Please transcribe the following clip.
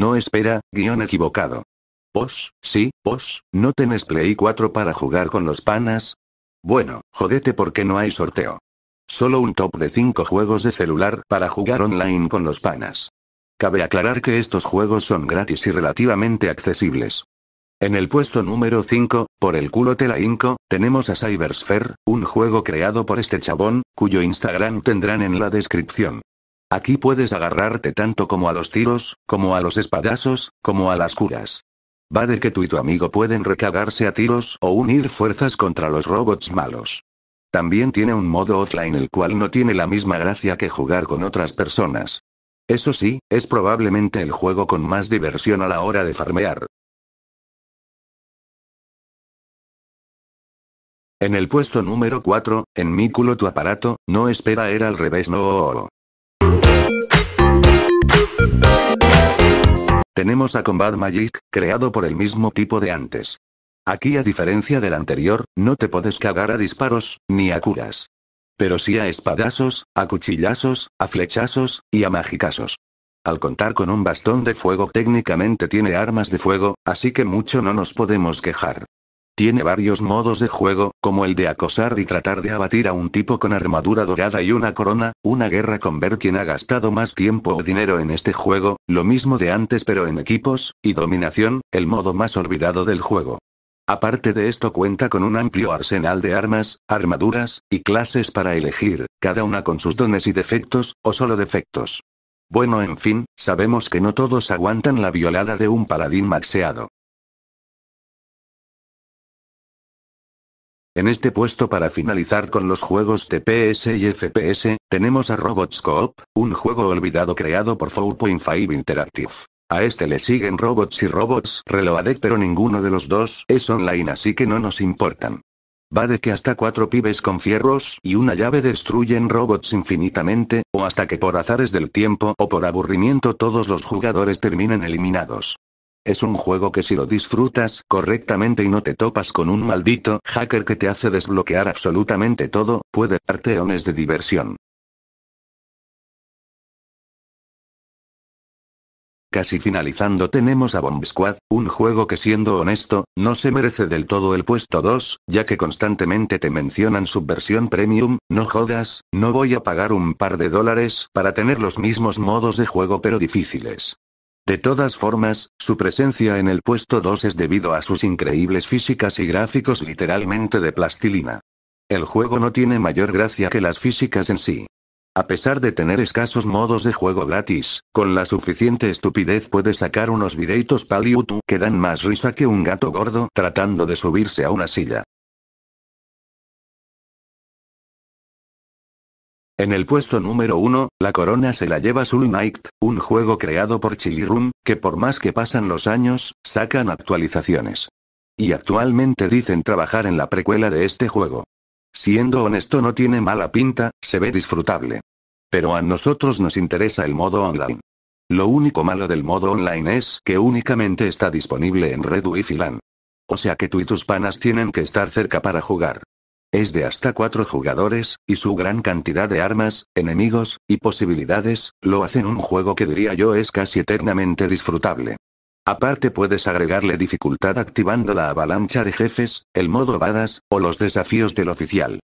No espera, guión equivocado. ¿Pos, sí, pos, ¿no tenés Play 4 para jugar con los panas? Bueno, jodete porque no hay sorteo. Solo un top de 5 juegos de celular para jugar online con los panas. Cabe aclarar que estos juegos son gratis y relativamente accesibles. En el puesto número 5, por el culo te la inco, tenemos a Cybersphere, un juego creado por este chabón, cuyo Instagram tendrán en la descripción. Aquí puedes agarrarte tanto como a los tiros, como a los espadazos, como a las curas. Va de que tú y tu amigo pueden recagarse a tiros o unir fuerzas contra los robots malos. También tiene un modo offline el cual no tiene la misma gracia que jugar con otras personas. Eso sí, es probablemente el juego con más diversión a la hora de farmear. En el puesto número 4, en mi culo tu aparato, no espera era al revés no. Tenemos a Combat Magic, creado por el mismo tipo de antes. Aquí a diferencia del anterior, no te puedes cagar a disparos, ni a curas. Pero sí a espadazos, a cuchillazos, a flechazos, y a magicazos. Al contar con un bastón de fuego técnicamente tiene armas de fuego, así que mucho no nos podemos quejar. Tiene varios modos de juego, como el de acosar y tratar de abatir a un tipo con armadura dorada y una corona, una guerra con ver quién ha gastado más tiempo o dinero en este juego, lo mismo de antes pero en equipos, y dominación, el modo más olvidado del juego. Aparte de esto cuenta con un amplio arsenal de armas, armaduras, y clases para elegir, cada una con sus dones y defectos, o solo defectos. Bueno en fin, sabemos que no todos aguantan la violada de un paladín maxeado. En este puesto para finalizar con los juegos TPS y FPS, tenemos a Robots un juego olvidado creado por 4.5 Interactive. A este le siguen Robots y Robots Reloaded pero ninguno de los dos es online así que no nos importan. Va de que hasta cuatro pibes con fierros y una llave destruyen robots infinitamente, o hasta que por azares del tiempo o por aburrimiento todos los jugadores terminen eliminados. Es un juego que si lo disfrutas correctamente y no te topas con un maldito hacker que te hace desbloquear absolutamente todo, puede darte ones de diversión. Casi finalizando tenemos a Bomb Squad, un juego que siendo honesto, no se merece del todo el puesto 2, ya que constantemente te mencionan subversión versión premium, no jodas, no voy a pagar un par de dólares para tener los mismos modos de juego pero difíciles. De todas formas, su presencia en el puesto 2 es debido a sus increíbles físicas y gráficos literalmente de plastilina. El juego no tiene mayor gracia que las físicas en sí. A pesar de tener escasos modos de juego gratis, con la suficiente estupidez puede sacar unos videitos paliutu que dan más risa que un gato gordo tratando de subirse a una silla. En el puesto número 1, la corona se la lleva Soul Knight, un juego creado por Chili Room, que por más que pasan los años, sacan actualizaciones. Y actualmente dicen trabajar en la precuela de este juego. Siendo honesto no tiene mala pinta, se ve disfrutable. Pero a nosotros nos interesa el modo online. Lo único malo del modo online es que únicamente está disponible en Red y O sea que tú y tus panas tienen que estar cerca para jugar. Es de hasta cuatro jugadores, y su gran cantidad de armas, enemigos, y posibilidades, lo hacen un juego que diría yo es casi eternamente disfrutable. Aparte puedes agregarle dificultad activando la avalancha de jefes, el modo badas, o los desafíos del oficial.